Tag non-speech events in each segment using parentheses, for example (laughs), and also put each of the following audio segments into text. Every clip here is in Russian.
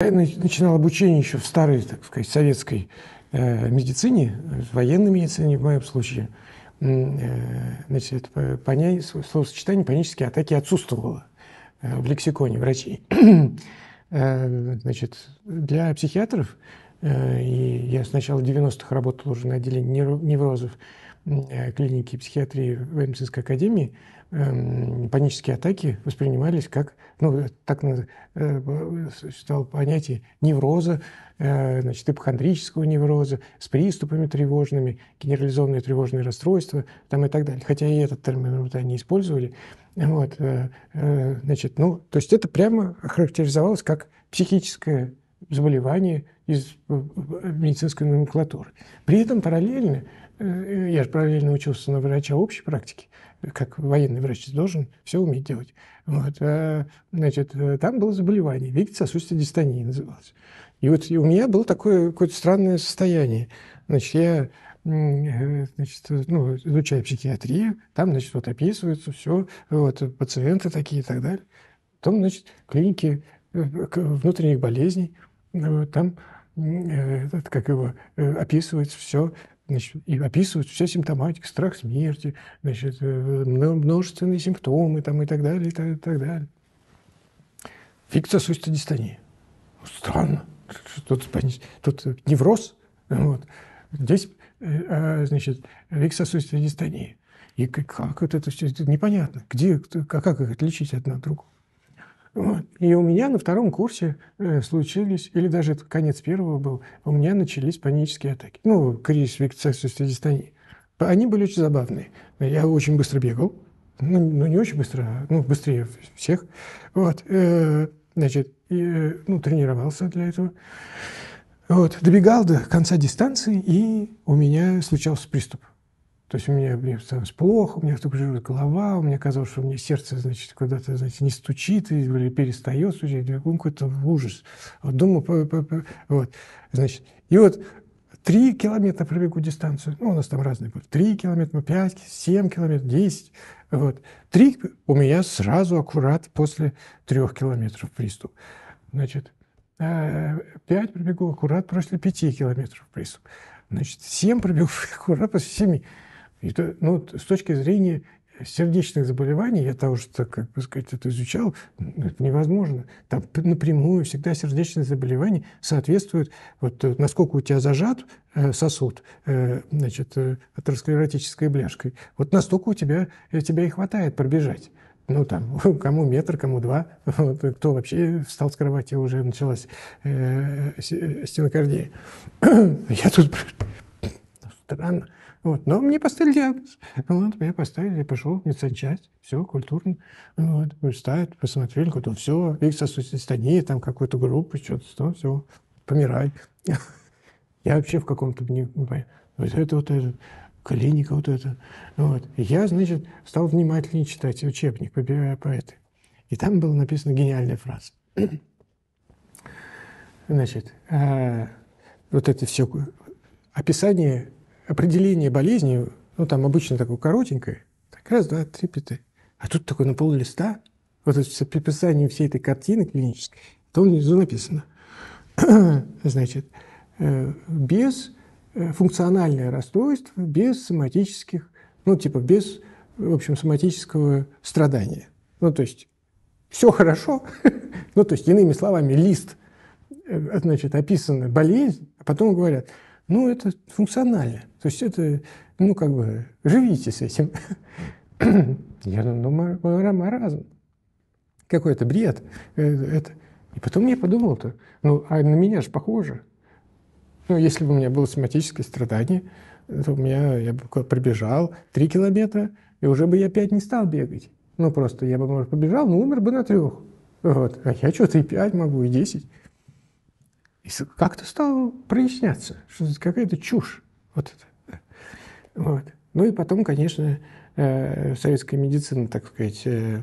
Я начинал обучение еще в старой, так сказать, советской э, медицине, военной медицине в моем случае. Э, значит, это понятие, словосочетание панические атаки отсутствовало э, в лексиконе врачей. (clears throat) Значит, для психиатров, и я с начала 90-х работал уже на отделении неврозов, Э, клиники психиатрии в медицинской академии эм, панические атаки воспринимались как, ну, э, так э, существовало понятие невроза, значит, ипохондрического невроза, с приступами тревожными, генерализованные тревожные расстройства там и так далее. Хотя и этот термин они использовали. Вот, значит, ну, то есть это прямо характеризовалось как психическое заболевание из э, э, медицинской номенклатуры. При этом параллельно, э, я же параллельно учился на врача общей практики, как военный врач должен все уметь делать. Вот. А, значит, там было заболевание, вегетососудистая дистония называлось. И вот и у меня было такое какое-то странное состояние. Значит, я значит, ну, изучаю психиатрию, там, значит, вот описывается все, вот, пациенты такие и так далее. Потом, значит, клиники внутренних болезней – ну, там э, этот, как его, э, описывается все, значит, и описывают все симптоматики, страх смерти, значит, э, множественные симптомы там, и так далее, и так, и так далее. Фикция сустодистония. Странно. Тут, тут невроз. Вот. Здесь, а, значит, фиксосустодистония. И как, как это, это непонятно. Где, как, как их отличить одно от другого? Вот. И у меня на втором курсе э, случились, или даже это конец первого был, у меня начались панические атаки. Ну, кризис вегетацией дистонии. Они были очень забавные. Я очень быстро бегал. Ну, ну не очень быстро, а, ну, быстрее всех. Вот. Э, значит, и, э, ну, тренировался для этого. Вот. Добегал до конца дистанции, и у меня случался приступ. То есть у меня мне становится плохо, у меня стукжирует голова, у меня казалось, что у меня сердце, значит, куда-то, знаете, не стучит или перестает стучать. Какой-то ужас. Вот дома, вот, значит. И вот три километра пробегу дистанцию. Ну, у нас там разные были. Три километра, ну, пять, семь километров, десять. Вот. Три у меня сразу аккурат после трех километров приступ. Значит, э, пять пробегу аккурат после пяти километров приступ. Значит, семь пробегу (laughs) аккурат после семи. И то, ну, с точки зрения сердечных заболеваний, я того что, как бы сказать, это изучал, это невозможно. Там напрямую всегда сердечные заболевания соответствуют, вот э, насколько у тебя зажат э, сосуд, э, значит, атеросклеротической бляшкой, вот настолько у тебя, тебя и хватает пробежать ну там, (laughs) кому метр, кому два, (laughs) вот, кто вообще встал с кровати, уже началась э, стенокардия. (clears throat) Я тут... (laughs) Странно. Вот. Но мне поставили диагноз. Вот, меня поставили, я пошел медсанчасть, все, культурно. Вот, ставят, посмотрели, вот, все, их сосудистания, там какую-то группу, что-то, все, помирай. (laughs) Я вообще в каком-то... Не, вот это вот это клиника вот это. Вот. Я, значит, стал внимательнее читать учебник по поэты. И там была написана гениальная фраза. (clears throat) Значит, э, вот это все описание определение болезни, ну там обычно такое коротенькое, так раз, два, три, пяты. А тут такой на пол листа, вот с описанием всей этой картины клинической, то внизу написано. (clears throat) Значит, э, без э, функциональное расстройство, без соматических, ну типа без, в общем, соматического страдания. Ну то есть все хорошо, (laughs) ну то есть иными словами, лист, э, значит, описана болезнь, а потом говорят, ну это функционально. То есть это, ну как бы, живите с этим. (coughs) Я думаю, ну, маразм. Какой-то бред. Э, это. И потом я подумал-то, ну а на меня же похоже. Ну, если бы у меня было соматическое страдание, то у меня, я бы пробежал три километра, и уже бы я пять не стал бегать. Ну, просто я бы, может, побежал, но умер бы на трех. Вот. А я что-то и 5 могу, и десять? И как-то стало проясняться, что это какая-то чушь. Вот это. Вот. Ну и потом, конечно, э, советская медицина, так сказать, э,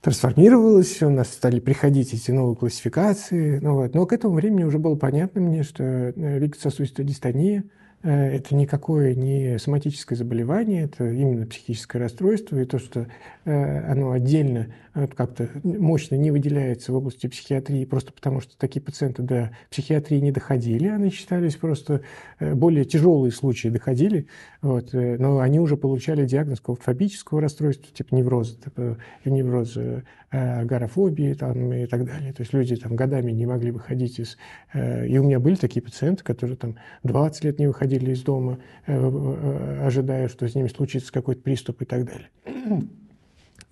трансформировалась, у нас стали приходить эти новые классификации. Ну, вот. Но к этому времени уже было понятно мне, что вегетососудистая э, дистония – Э, это никакое не соматическое заболевание, это именно психическое расстройство, и то, что э, оно отдельно как-то мощно не выделяется в области психиатрии, просто потому что такие пациенты до психиатрии не доходили, они считались просто э, более тяжелые случаи доходили, вот, но они уже получали диагноз какого-то фобического расстройства, типа невроза, типа невроза Э, агорафобии там, и так далее. То есть люди там годами не могли выходить из... Э, и у меня были такие пациенты, которые там 20 лет не выходили из дома, э, ожидая, что с ними случится какой-то приступ и так далее.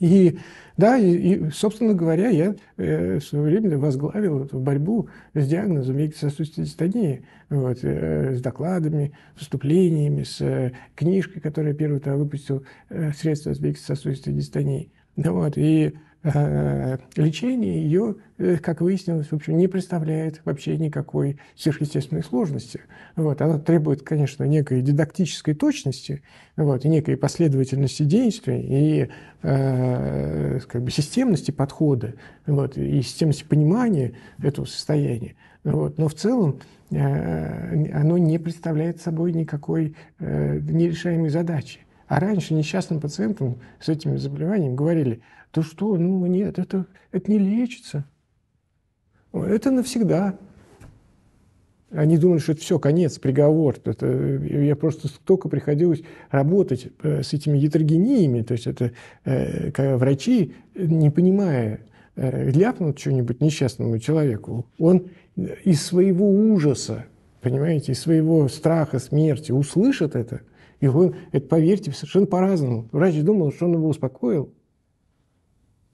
И да, и, и собственно говоря, я э, в свое время возглавил эту борьбу с диагнозом вегетососудистой дистонии, вот, э, с докладами, с выступлениями, с э, книжкой, которая я первый выпустил, э, средства с вегетососудистой дистонии. Вот, и Э, лечение ее, э, как выяснилось, в общем, не представляет вообще никакой сверхъестественной сложности. Вот. Она требует, конечно, некой дидактической точности, вот, и некой последовательности действий и э, э как бы системности подхода вот, и системности понимания этого состояния. Вот. Но в целом э, оно не представляет собой никакой э, нерешаемой задачи. А раньше несчастным пациентам с этими заболеваниями говорили, то что, ну нет, это, это не лечится. Это навсегда. Они думали, что это все, конец, приговор. Это, э, я просто столько приходилось работать э, с этими гетерогениями. То есть это э, врачи, не понимая, э, ляпнут что-нибудь несчастному человеку. Он э, из своего ужаса, понимаете, из своего страха смерти услышит это – и он, это, поверьте, совершенно по-разному. Врач думал, что он его успокоил.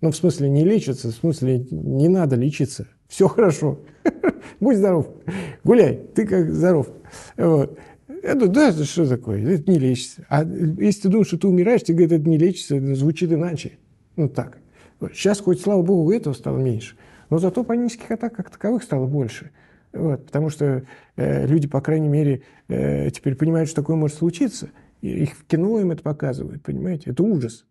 Ну, в смысле, не лечится, в смысле, не надо лечиться. Все хорошо. (laughs) Будь здоров. Гуляй, ты как здоров. Вот. я думаю, да, это что такое? Это не лечится. А если ты думаешь, что ты умираешь, тебе говорят, это не лечится, это звучит иначе. Ну, так. Сейчас, хоть, слава богу, этого стало меньше. Но зато панических атак как таковых стало больше. Вот, потому что э, люди, по крайней мере, э, теперь понимают, что такое может случиться. И их в кино им это показывают, понимаете? Это ужас.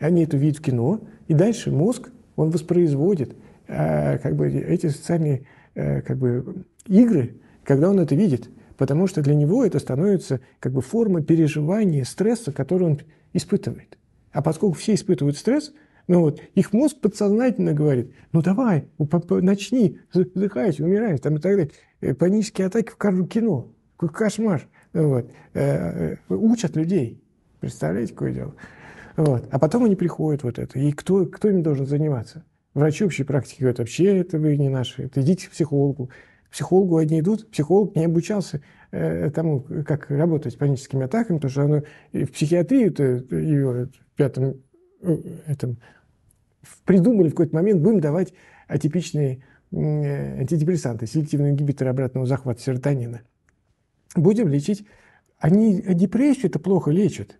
Они это видят в кино, и дальше мозг, он воспроизводит э, как бы эти социальные э, как бы, игры, когда он это видит. Потому что для него это становится как бы формой переживания стресса, который он испытывает. А поскольку все испытывают стресс – ну, вот, их мозг подсознательно говорит, ну давай, начни, задыхайся, умираешь, там и так далее. Э, панические атаки в кино, какой кошмар. Ну вот. Э, э, учат людей, представляете, какое дело. Вот. А потом они приходят вот это. И кто, кто им должен заниматься? Врачи общей практики говорят, вообще это вы не наши, это идите к психологу. К психологу одни идут, психолог не обучался э, тому, как работать с паническими атаками, потому что оно в психиатрии, это, ее в пятом этом придумали в какой-то момент, будем давать атипичные э, антидепрессанты, селективные ингибиторы обратного захвата серотонина. Будем лечить. Они а депрессию это плохо лечат.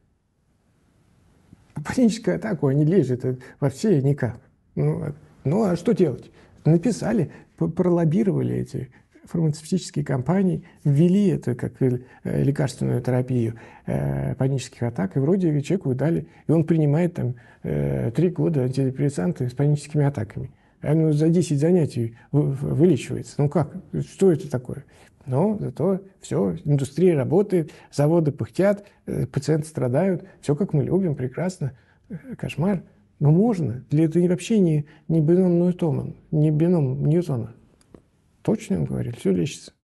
Паническую атаку они лечат вообще никак. Ну, ну а что делать? Написали, пролоббировали эти фармацевтические компании ввели это как э, лекарственную терапию э, панических атак, и вроде человеку дали, и он принимает там э, три года антидепрессанты с паническими атаками. Оно а, ну, за 10 занятий вылечивается. Ну как? Что это такое? Но зато все, индустрия работает, заводы пыхтят, пациенты страдают, все как мы любим, прекрасно, кошмар. Но можно. Для это вообще не, не бином Ньютона, не бином Ньютона точно, он говорит, все лечится.